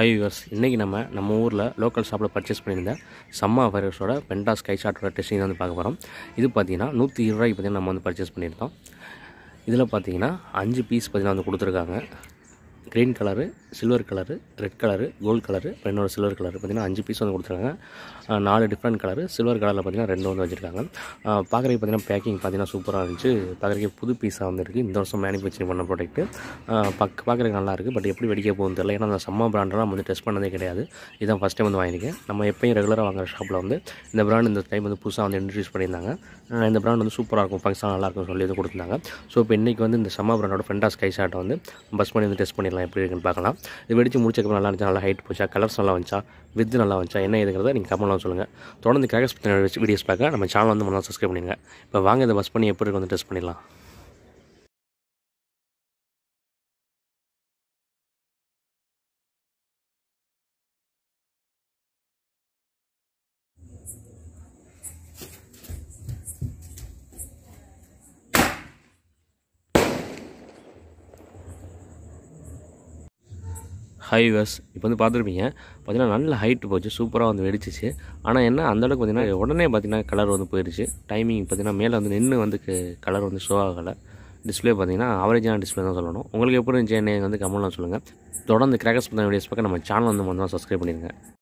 high viewers இன்றைக்கி நம்ம நம்ம ஊரில் லோக்கல் ஷாப்பில் பர்ச்சேஸ் பண்ணியிருந்த சம்மா வைரஸோட பென்டா ஸ்கை ஷாட்டோட டெஸ்டிங் வந்து பார்க்க போகிறோம் இது பார்த்திங்கன்னா நூற்றி இருபது ரூபாய்க்கு பார்த்திங்கன்னா நம்ம வந்து பர்ச்சேஸ் பண்ணியிருந்தோம் இதில் பார்த்திங்கன்னா அஞ்சு பீஸ் பார்த்திங்கன்னா வந்து கொடுத்துருக்காங்க green colour silver colour red colour gold colour ரெண்டோட சில்வர் கலரு பார்த்திங்கன்னா அஞ்சு பீஸ் வந்து கொடுத்துருக்காங்க நாலு டிஃப்ரெண்ட் கலரு சில்வர் கலரில் பார்த்திங்கன்னா ரெண்டு வந்து வச்சுருக்காங்க பார்க்குறதுக்கு பார்த்திங்கன்னா பேக்கிங் பார்த்திங்கன்னா சூப்பராக இருந்துச்சு பார்க்குறதுக்கு புது பீஸாக வந்துருக்கு இந்த வருஷம் மேனுஃபேக்சரிங் பண்ண ப்ராடக்ட்டு பக் பார்க்குறதுக்கு நல்லாயிருக்கு பட் எப்படி வெடிக்க போகுது தெரியல ஏன்னா அந்த சம்மர் ப்ராண்டெலாம் வந்து டெஸ்ட் பண்ணதே கிடையாது இதான் ஃபஸ்ட் டைம் வந்து வாங்கியிருக்கேன் நம்ம எப்பயும் ரெகுலராக வாங்குற ஷாப்பில் வந்து இந்த ப்ராண்ட் இந்த டைம் வந்து புதுசாக வந்து இன்ட்ரடியூஸ் பண்ணியிருந்தாங்க இந்த ப்ராண்ட் வந்து சூப்பராக இருக்கும் ஃபங்க்ஷன் நல்லாயிருக்கும் சொல்லி இது கொடுத்துருந்தாங்க ஸோ இப்போ இன்றைக்கி வந்து இந்த செம்ம ப்ராண்டோட ஃபெண்டாஸ் கைஷாட்டை வந்து பஸ் பண்ணி வந்து டெஸ்ட் பண்ணிடலாம் எப்படி இருக்குன்னு பார்க்கலாம் இது வெடிச்சு முடிச்சக்கப்புறம் நல்லா இருந்துச்சா நல்லா ஹைட் போச்சா கலர்ஸ் நல்லா வந்துச்சா வித் நல்லா வந்துச்சா என்ன இதுங்கிறத நீங்கள் கமெண்ட்லாம் சொல்லுங்கள் தொடர்ந்து பற்றி வீடியோஸ் பார்க்க நம்ம சேனல் வந்து முன்னாள் சப்ஸ்கிரைப் பண்ணிடுங்க இப்போ வாங்க இதை பஸ் பண்ணி எப்படி இருக்கு வந்து டெஸ்ட் பண்ணிடலாம் வேர்ஸ் இப்போ வந்து பார்த்துருப்பீங்க பார்த்திங்கன்னா நல்ல ஹைட் போச்சு சூப்பராக வந்து வெடிச்சிச்சு ஆனால் என்ன அந்தளவுக்கு பார்த்திங்கன்னா உடனே பார்த்திங்கன்னா கலர் வந்து போயிடுச்சு டைமிங் பார்த்திங்கன்னா மேலே வந்து நின்று வந்து கலர் வந்து ஷோ ஆகலை டிஸ்பிளே பார்த்திங்கன்னா ஆவரேஜான டிஸ்பிளே தான் சொல்லணும் உங்களுக்கு எப்படி இருந்துச்சு என்ன வந்து கமெண்ட்லாம் சொல்லுங்கள் தொடர்ந்து கிராக்கர்ஸ் பண்ண வீடியோஸ் பக்கம் நம்ம சேனல் வந்து மொத்தமாக சப்ஸ்கிரைப் பண்ணிடுங்க